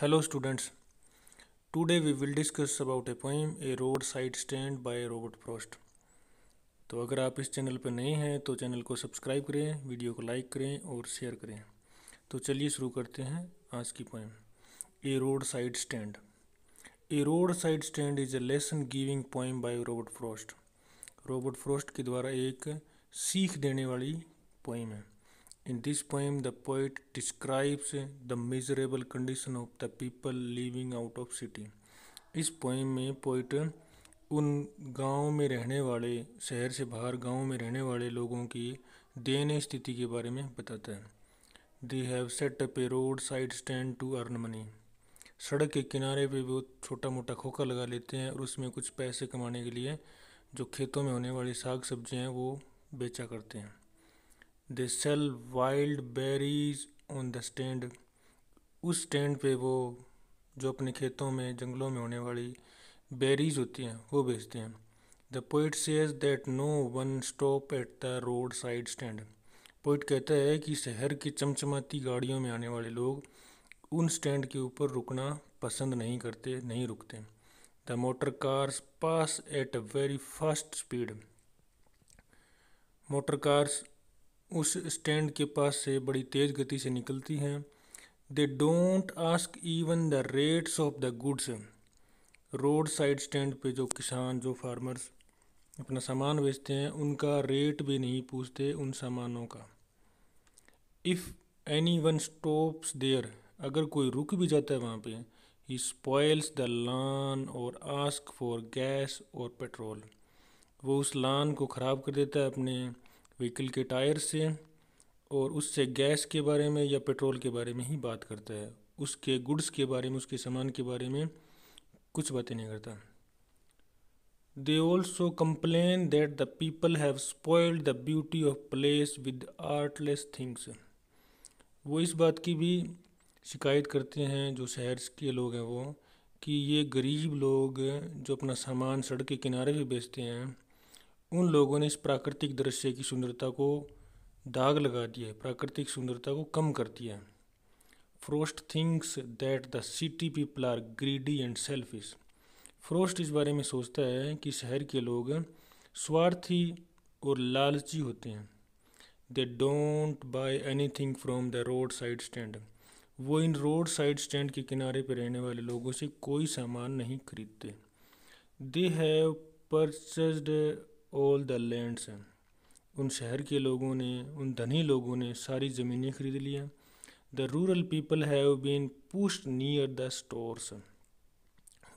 Hello students today we will discuss about a poem A road side stand by Robert Frost तो अगर आप इस channel पर नए हैं तो चैनल को सब्सक्राइब करें वीडियो को लाइक करें और शेयर करें तो चलिए शुरू करते हैं आज की poem A road side stand a road side stand is a lesson giving poem by Robert Frost Robert Frost के द्वारा एक सीख देने वाली पोइम है In this poem, the poet describes the miserable condition of the people living out of city. इस poem में poet उन गांव में रहने वाले शहर से बाहर गांव में रहने वाले लोगों की देने स्थिति के बारे में बताता है they have set up a road side stand to earn money सड़क के किनारे पे वो छोटा मोटा खोखा लगा लेते हैं और उसमें कुछ पैसे कमाने के लिए जो खेतों में होने वाली साग सब्जियां हैं वो बेचा करते हैं they sell wild berries on the stand उस स्टैंड पे वो जो अपने खेतों में जंगलों में होने वाली बेरीज होती हैं वो बेचते हैं the poet says that no one stop at the road side stand poet कहता है कि शहर की चमचमाती गाड़ियों में आने वाले लोग उन स्टैंड के ऊपर रुकना पसंद नहीं करते नहीं रुकते the motor cars pass at a very fast speed motor cars उस स्टैंड के पास से बड़ी तेज़ गति से निकलती हैं they don't ask even the rates of the goods road side stand पे जो किसान जो फार्मर्स अपना सामान बेचते हैं उनका रेट भी नहीं पूछते उन सामानों का if anyone stops there अगर कोई रुक भी जाता है वहाँ पे ही स्पॉयल्स द लान और आस्क फॉर गैस और पेट्रोल वो उस लान को ख़राब कर देता है अपने व्हीकल के टायर से और उससे गैस के बारे में या पेट्रोल के बारे में ही बात करता है उसके गुड्स के बारे में उसके सामान के बारे में कुछ बातें नहीं करता they also complain that the people have spoiled the beauty of place with artless things वो इस बात की भी शिकायत करते हैं जो शहर के लोग हैं वो कि ये गरीब लोग जो अपना सामान सड़क के किनारे भी बेचते हैं उन लोगों ने इस प्राकृतिक दृश्य की सुंदरता को दाग लगा दिया है प्राकृतिक सुंदरता को कम कर दिया है Frost thinks that the city people are greedy and selfish Frost इस बारे में सोचता है कि शहर के लोग स्वार्थी और लालची होते हैं they don't buy anything from the road side stand वो इन रोड साइड स्टैंड के किनारे पर रहने वाले लोगों से कोई सामान नहीं खरीदते they have purchase all the lands उन शहर के लोगों ने उन धनी लोगों ने सारी ज़मीनें खरीद लिया the rural people have been pushed near the stores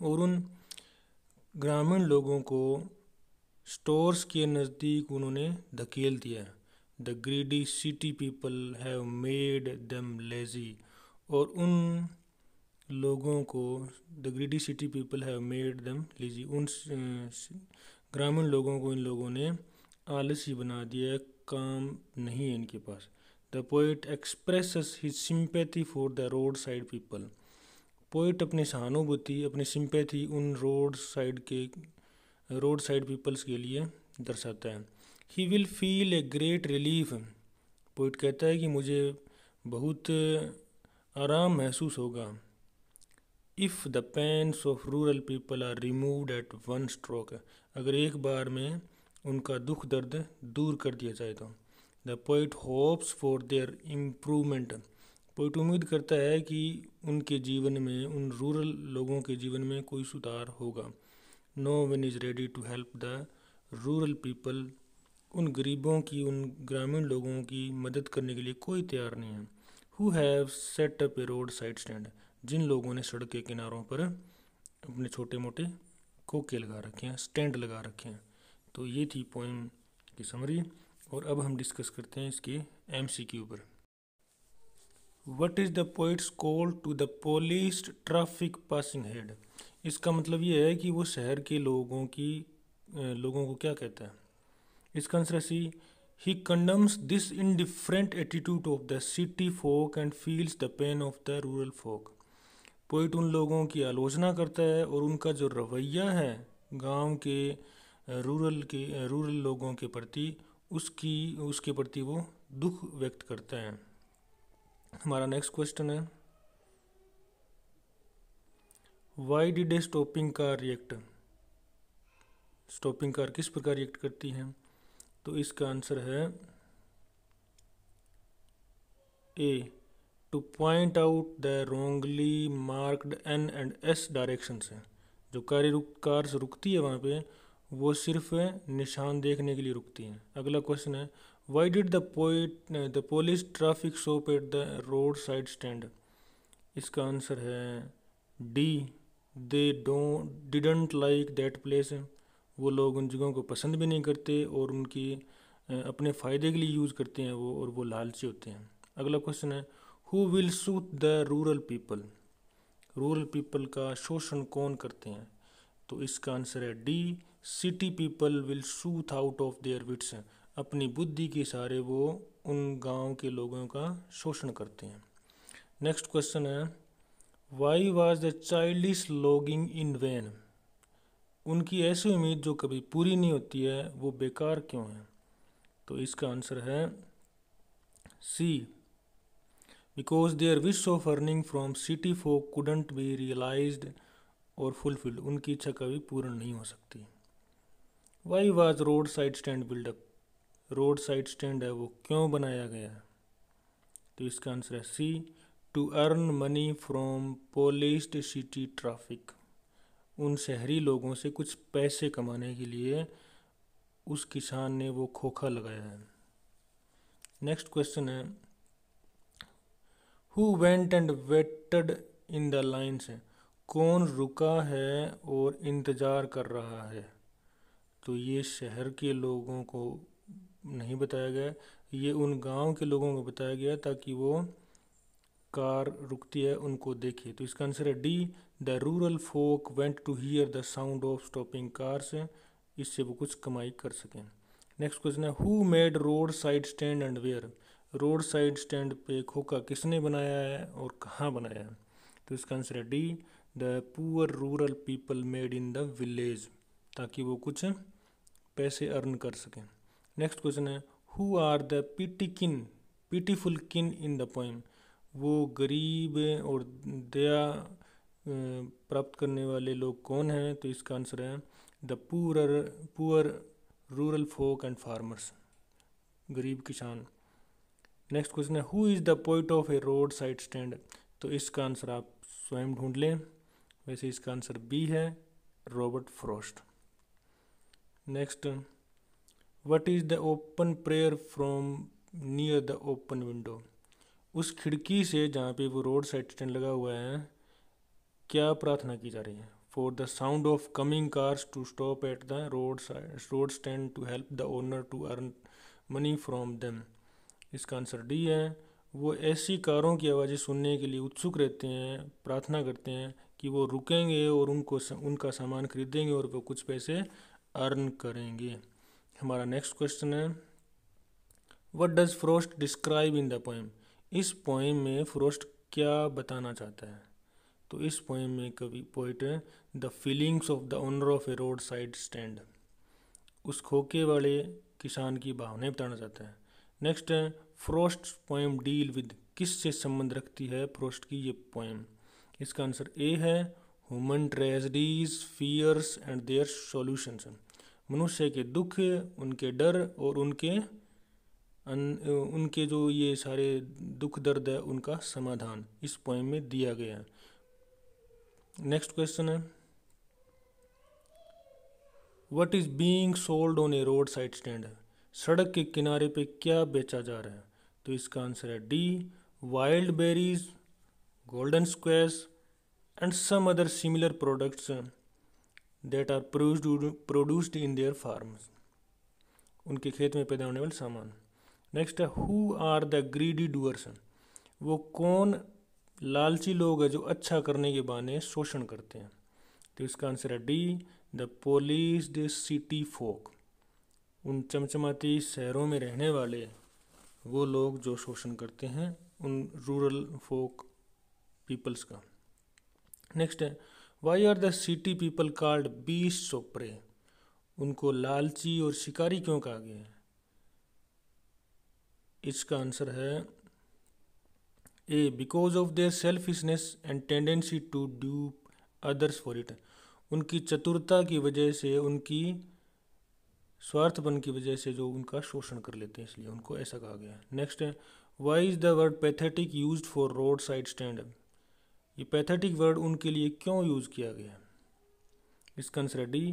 और उन ग्रामीण लोगों को स्टोर्स के नज़दीक उन्होंने धकेल दिया the greedy city people have made them lazy और उन लोगों को the greedy city people have made them lazy उन ग्रामीण लोगों को इन लोगों ने आलसी बना दिया है काम नहीं है इनके पास the poet express he sympathy for the roadside people poet अपनी सहानुभूति अपनी सिंपैथी उन रोड साइड के रोड साइड पीपल्स के लिए दर्शाता है he will feel a great relief poet कहता है कि मुझे बहुत आराम महसूस होगा if the pains of rural people are removed at one stroke अगर एक बार में उनका दुख दर्द दूर कर दिया जाए तो the poet hopes for their improvement poet उम्मीद करता है कि उनके जीवन में उन रूरल लोगों के जीवन में कोई सुधार होगा no one is ready to help the rural people उन गरीबों की उन ग्रामीण लोगों की मदद करने के लिए कोई तैयार नहीं है who have set up a road side stand जिन लोगों ने सड़क के किनारों पर अपने छोटे मोटे खोके लगा रखे हैं स्टैंड लगा रखे हैं तो ये थी पोइम की समरी और अब हम डिस्कस करते हैं इसके एम सी क्यू पर what is the poet's call to the polish traffic passing head इसका मतलब ये है कि वो शहर के लोगों की लोगों को क्या कहता है इसका answer C he condemns this indifferent attitude of the city folk and feels the pain of the rural folk poet उन लोगों की आलोचना करता है और उनका जो रवैया है गांव के रूरल के रूरल लोगों के प्रति उसकी उसके प्रति वो दुख व्यक्त करता है हमारा नेक्स्ट क्वेश्चन है why did a stopping car react stopping car किस प्रकार रिएक्ट करती है तो इसका आंसर है A to point out the wrongly marked N and S direction से जो कारी रुक कार्स रुकती है वहाँ पे वो सिर्फ निशान देखने के लिए रुकती हैं अगला क्वेश्चन है why did the poet the polish traffic shop at the road side stand इसका आंसर है D they don't didn't like that place वो लोग उन जगहों को पसंद भी नहीं करते और उनकी अपने फ़ायदे के लिए यूज़ करते हैं वो और वो लालची होते हैं अगला क्वेश्चन है who will suit the rural people rural people का शोषण कौन करते हैं तो इसका आंसर है D city people will soothe out of their wits अपनी बुद्धि के सहारे वो उन गांव के लोगों का शोषण करते हैं नेक्स्ट क्वेश्चन है why was the is longing in vain उनकी ऐसी उम्मीद जो कभी पूरी नहीं होती है वो बेकार क्यों है तो इसका आंसर है C because their wish of earning from city folk couldn't be realise or fulfilled उनकी इच्छा कभी पूर्ण नहीं हो सकती why was road side stand built up road side stand है वो क्यों बनाया गया है तो इसका आंसर है C to earn money from polished city traffic उन शहरी लोगों से कुछ पैसे कमाने के लिए उस किसान ने वो खोखा लगाया है नेक्स्ट क्वेश्चन है who went and waited in the lines कौन रुका है और इंतज़ार कर रहा है तो ये शहर के लोगों को नहीं बताया गया ये उन गांव के लोगों को बताया गया ताकि वो कार रुकती है उनको देखे तो इसका आंसर है D the rural folk went to hear the sound of stopping cars इससे वो कुछ कमाई कर सकें नेक्स्ट क्वेश्चन है who made road side stand and where road side stand पे खोखा किसने बनाया है और कहाँ बनाया है तो इसका आंसर है D the poor rural people made in the village ताकि वो कुछ पैसे अर्न कर सकें नेक्स्ट क्वेश्चन है who are the pity kin pitiful किन इन द पोइम वो गरीब और दया प्राप्त करने वाले लोग कौन हैं तो इसका आंसर है the poor poor rural folk and farmers गरीब किसान नेक्स्ट क्वेश्चन है who is the point of a road side stand तो इसका आंसर आप स्वयं ढूंढ लें वैसे इसका आंसर बी है Robert Frost next what is the open prayer from near the open window उस खिड़की से जहाँ पे वो रोड साइड स्टैंड लगा हुआ है क्या प्रार्थना की जा रही है for the sound of coming cars to stop at the road road stand to help the owner to earn money from them इसका आंसर डी है वो ऐसी कारों की आवाज़ें सुनने के लिए उत्सुक रहते हैं प्रार्थना करते हैं कि वो रुकेंगे और उनको उनका सामान खरीदेंगे और वो कुछ पैसे अर्न करेंगे हमारा नेक्स्ट क्वेश्चन है what does Frost describe in the poem इस पोएम में फ्रोस्ट क्या बताना चाहता है तो इस पोएम में कवि poet the feelings of the owner of a road side stand उस खोके वाले किसान की भावनाएं बताना चाहता है नेक्स्ट है फ्रोस्ट पोएम डील विद किस से संबंध रखती है फ्रोस्ट की ये पोएम इसका आंसर ए है human tragedies fears and their solutions मनुष्य के दुख उनके डर और उनके अन, उनके जो ये सारे दुख दर्द है उनका समाधान इस पोएम में दिया गया है नेक्स्ट क्वेश्चन है what is being sold on a road side stand सड़क के किनारे पे क्या बेचा जा रहा है तो इसका आंसर है D wild berries golden squash and some other similar products that are produced produced in their farm उनके खेत में पैदा होने वाले सामान नेक्स्ट है who are the greedy doers वो कौन लालची लोग हैं जो अच्छा करने के बहाने शोषण करते हैं तो इसका आंसर है D the polished city folk उन चमचमाती शहरों में रहने वाले वो लोग जो शोषण करते हैं उन रूरल फोक पीपल्स का नेक्स्ट है why are the city people called beasts of prey उनको लालची और शिकारी क्यों कहा गया है इसका आंसर है A because of their selfishness and tendency to do others for it उनकी चतुरता की वजह से उनकी स्वार्थपन की वजह से जो उनका शोषण कर लेते हैं इसलिए उनको ऐसा कहा गया नेक्स्ट है why is the word pathetic use for road side stand ये पैथेटिक वर्ड उनके लिए क्यों यूज़ किया गया इसका answer D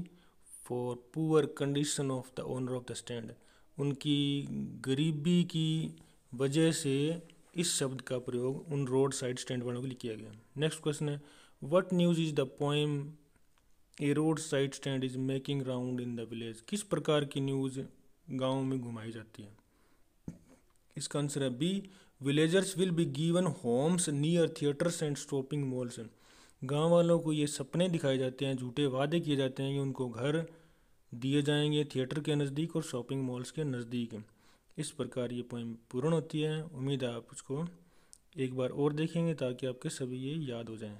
for poor condition of the owner of the stand उनकी गरीबी की वजह से इस शब्द का प्रयोग उन रोड साइड स्टैंड वालों के लिए किया गया नेक्स्ट क्वेश्चन है what news is the poem A road side stand is making round in the village किस प्रकार की न्यूज़ गांव में घुमाई जाती है इसका आंसर है B villagers will be given homes near theatres and shopping malls गांव वालों को ये सपने दिखाए जाते हैं झूठे वादे किए जाते हैं कि उनको घर दिए जाएंगे थिएटर के नज़दीक और शॉपिंग मॉल्स के नज़दीक इस प्रकार ये पोइम पूर्ण होती है उम्मीद है आप उसको एक बार और देखेंगे ताकि आपके सभी ये याद हो जाएं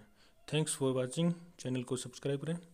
थैंक्स फॉर वाचिंग चैनल को सब्सक्राइब करें